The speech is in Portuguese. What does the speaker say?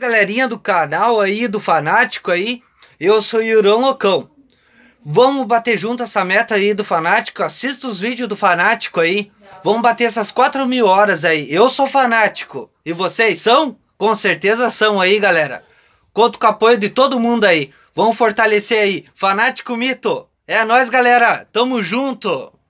galerinha do canal aí, do Fanático aí, eu sou Yurão Locão. Vamos bater junto essa meta aí do Fanático, assista os vídeos do Fanático aí. Vamos bater essas 4 mil horas aí. Eu sou Fanático. E vocês são? Com certeza são aí, galera. Conto com o apoio de todo mundo aí. Vamos fortalecer aí. Fanático Mito. É nós, galera. Tamo junto.